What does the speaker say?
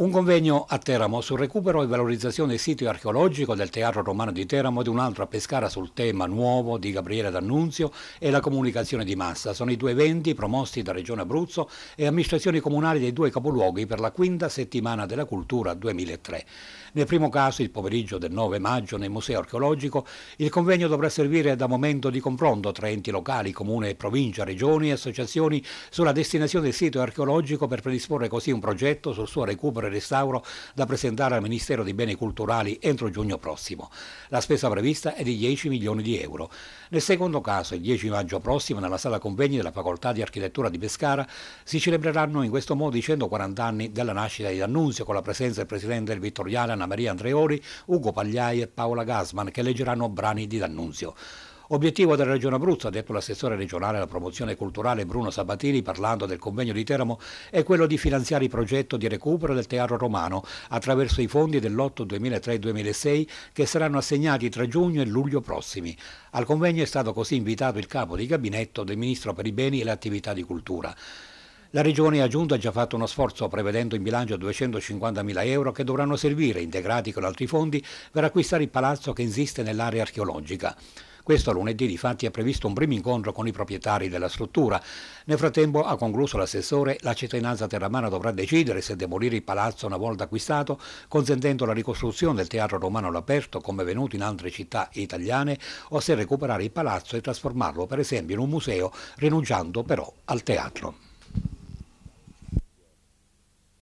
Un convegno a Teramo sul recupero e valorizzazione del sito archeologico del Teatro Romano di Teramo ed un altro a Pescara sul tema nuovo di Gabriele D'Annunzio e la comunicazione di massa. Sono i due eventi promossi da Regione Abruzzo e amministrazioni comunali dei due capoluoghi per la quinta settimana della cultura 2003. Nel primo caso, il pomeriggio del 9 maggio nel Museo Archeologico, il convegno dovrà servire da momento di confronto tra enti locali, comune, provincia, regioni e associazioni sulla destinazione del sito archeologico per predisporre così un progetto sul suo recupero e restauro da presentare al Ministero dei Beni Culturali entro giugno prossimo. La spesa prevista è di 10 milioni di euro. Nel secondo caso, il 10 maggio prossimo, nella sala convegni della Facoltà di Architettura di Pescara, si celebreranno in questo modo i 140 anni della nascita di D'Annunzio con la presenza del presidente del Vittoriale Anna Maria Andreori, Ugo Pagliai e Paola Gasman che leggeranno brani di D'Annunzio. Obiettivo della Regione Abruzzo, ha detto l'assessore regionale alla promozione culturale Bruno Sabatini parlando del convegno di Teramo, è quello di finanziare il progetto di recupero del teatro romano attraverso i fondi dell'otto 2003-2006 che saranno assegnati tra giugno e luglio prossimi. Al convegno è stato così invitato il capo di gabinetto del Ministro per i beni e le attività di cultura. La Regione ha giunto ha già fatto uno sforzo prevedendo in bilancio 250.000 euro che dovranno servire, integrati con altri fondi, per acquistare il palazzo che esiste nell'area archeologica. Questo lunedì difatti è previsto un primo incontro con i proprietari della struttura. Nel frattempo, ha concluso l'assessore, la cittadinanza terramana dovrà decidere se demolire il palazzo una volta acquistato, consentendo la ricostruzione del teatro romano all'aperto come venuto in altre città italiane, o se recuperare il palazzo e trasformarlo per esempio in un museo, rinunciando però al teatro.